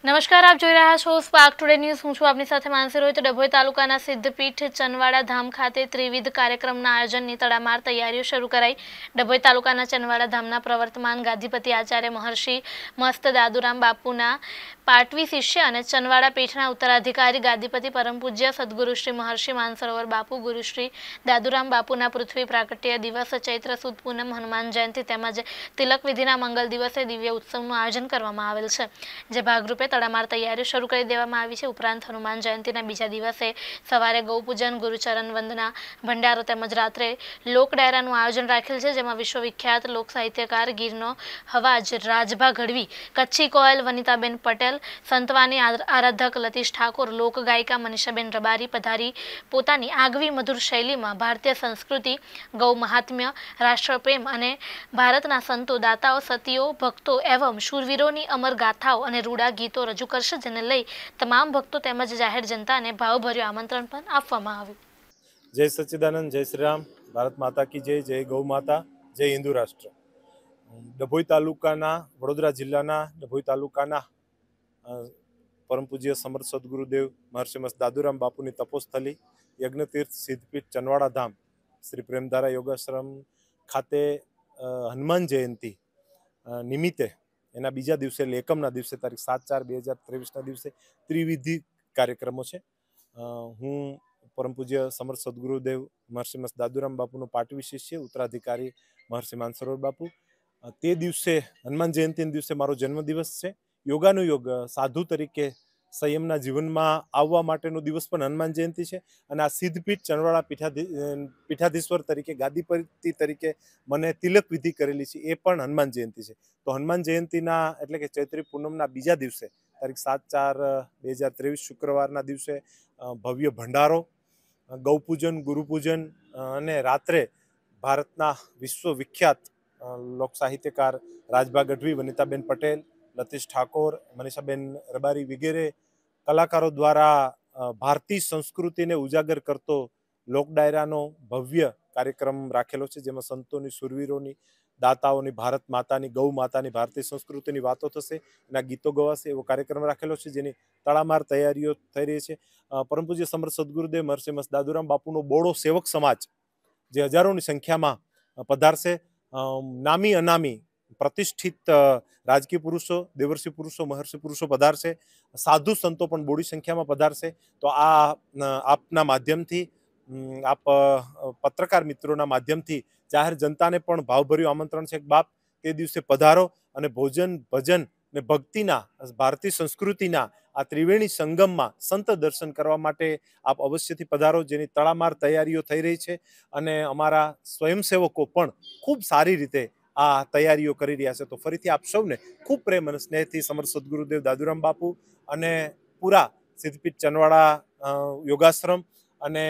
નમસ્કાર આપ જોઈ રહ્યા છો સ્પાર્ક ટુડે ન્યૂઝ હું છું આપની સાથે માનસી રોહિત ડભોઈ તાલુકાના સિદ્ધપીઠ ચનવાડા ધામ ખાતે ત્રિવિધ કાર્યક્રમના આયોજનની તડામાર તૈયારીઓ શરૂ કરાઈ ડભોઈ તાલુકાના ચનવાડા ધામના પ્રવર્તમાન ગાંધીપતિ આચાર્ય મહર્ષિ મસ્ત દાદુરામ બાપુના પાટવી શિષ્ય અને ચનવાડા પીઠના ઉત્તરાધિકારી ગાદીપતિ પરમ પૂજ્ય સદગુરુ શ્રી મહર્ષિ માનસરોવર બાપુ ગુરુશ્રી દાદુરામ બાપુના પૃથ્વી પ્રાકટ્ય દિવસ ચૈત્ર સુદ પૂનમ હનુમાન જયંતિ તેમજ તિલક વિધિના મંગલ દિવસે દિવ્ય ઉત્સવનું આયોજન કરવામાં આવેલ છે જે ભાગરૂપે તડામાર તૈયારીઓ શરૂ કરી દેવામાં આવી છે ઉપરાંત હનુમાન જયંતિના બીજા દિવસે સવારે ગૌપૂજન ગુરુચરણ વંદના ભંડારો તેમજ રાત્રે લોકડાયરાનું આયોજન રાખેલ છે જેમાં વિશ્વવિખ્યાત લોક સાહિત્યકાર ગીરનો હવાજ રાજભા ઘડવી કચ્છી કોયલ વનિતાબેન પટેલ સંતવાને આરાધક લતીશ ઠાકોર લોકગાયિકા મનીષાબેન રબારી પધારી પોતાની આગવી મધુર શૈલીમાં ભારતીય સંસ્કૃતિ ગૌ મહાત્મ્ય રાષ્ટ્રપ્રેમ અને ભારતના સંતો દાતાઓ સતીઓ ભક્તો એવમ શૂરવીરોની અમર ગાથાઓ અને રૂડા ગીતો રજૂ કરશે જેને લઈ તમામ ભક્તો તેમજ જાહેર જનતાને ભાવભર્યું આમંત્રણ પણ આપવામાં આવ્યું જય સચ્ચિદાનંદ જય શ્રી ભારત માતા કી જય જય ગૌ માતા જય હિન્દુ રાષ્ટ્ર ડભોઈ તાલુકાના વડોદરા જિલ્લાના ડભોઈ તાલુકાના પરમ પૂજ્ય સમર્થ સદગુરુદેવ મહર્ષિમસ દાદુરામ બાપુની તપોસ્થલી યજ્ઞતીર્થ સિદ્ધપીઠ ચનવાડા ધામ શ્રી પ્રેમધારા યોગાશ્રમ ખાતે હનુમાન જયંતિ નિમિત્તે એના બીજા દિવસે એટલે એકમના દિવસે તારીખ સાત ચાર બે હજાર ત્રેવીસના દિવસે ત્રિવિધિ કાર્યક્રમો છે હું પરમ પૂજ્ય સમર સદગુરુદેવ મહર્ષિમસ મસ્ત દાદુરામ બાપુનો પાટવી શિષ્ય ઉત્તરાધિકારી મહર્ષિ માનસરોવર બાપુ તે દિવસે હનુમાન જયંતિના દિવસે મારો જન્મદિવસ છે યોગાનુયોગ સાધુ તરીકે સંયમના જીવનમાં આવવા માટેનો દિવસ પણ હનુમાન જયંતિ છે અને આ સિદ્ધપીઠ ચણવાળા પીઠાધિ પીઠાધીશ્વર તરીકે ગાદીપતિ તરીકે મને તિલક વિધિ કરેલી છે એ પણ હનુમાન જયંતિ છે તો હનુમાન જયંતિના એટલે કે ચૈત્રી પૂનમના બીજા દિવસે તારીખ સાત ચાર બે હજાર ત્રેવીસ શુક્રવારના દિવસે ભવ્ય ભંડારો ગૌપૂજન ગુરુપૂજન અને રાત્રે ભારતના વિશ્વવિખ્યાત લોક સાહિત્યકાર રાજભા ગઢવી વનિતાબેન પટેલ લતીશ ઠાકોર મનીષાબેન રબારી વગેરે કલાકારો દ્વારા ભારતીય સંસ્કૃતિને ઉજાગર કરતો લોકડાયરાનો ભવ્ય કાર્યક્રમ રાખેલો છે જેમાં સંતોની સુરવીરોની દાતાઓની ભારત માતાની ગૌ માતાની ભારતીય સંસ્કૃતિની વાતો થશે એના ગીતો ગવાશે એવો કાર્યક્રમ રાખેલો છે જેની તળામાર તૈયારીઓ થઈ રહી છે પરમ પૂજ્ય સમર સદગુરુદેવ મહર્ષિ દાદુરામ બાપુનો બોડો સેવક સમાજ જે હજારોની સંખ્યામાં પધારશે નામી અનામી પ્રતિષ્ઠિત રાજકીય પુરુષો દેવર્ષી પુરુષો મહર્ષિ પુરુષો પધારશે સાધુ સંતો પણ બોડી સંખ્યામાં પધારશે તો આ આપના માધ્યમથી આપ પત્રકાર મિત્રોના માધ્યમથી જાહેર જનતાને પણ ભાવભર્યું આમંત્રણ છે બાપ તે દિવસે પધારો અને ભોજન ભજન ને ભક્તિના ભારતીય સંસ્કૃતિના આ ત્રિવેણી સંગમમાં સંત દર્શન કરવા માટે આપ અવશ્યથી પધારો જેની તડામાર તૈયારીઓ થઈ રહી છે અને અમારા સ્વયંસેવકો પણ ખૂબ સારી રીતે આ તૈયારીઓ કરી રહ્યા છે તો ફરીથી આપ સૌને ખૂબ પ્રેમ અને સ્નેહથી સમર સદગુરુદેવ દાદુરામ બાપુ અને પૂરા સિદ્ધપીઠ ચનવાડા યોગાશ્રમ અને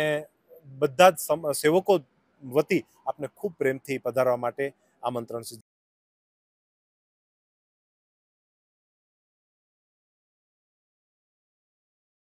બધા જ સેવકો વતી આપને ખૂબ પ્રેમથી પધારવા માટે આમંત્રણ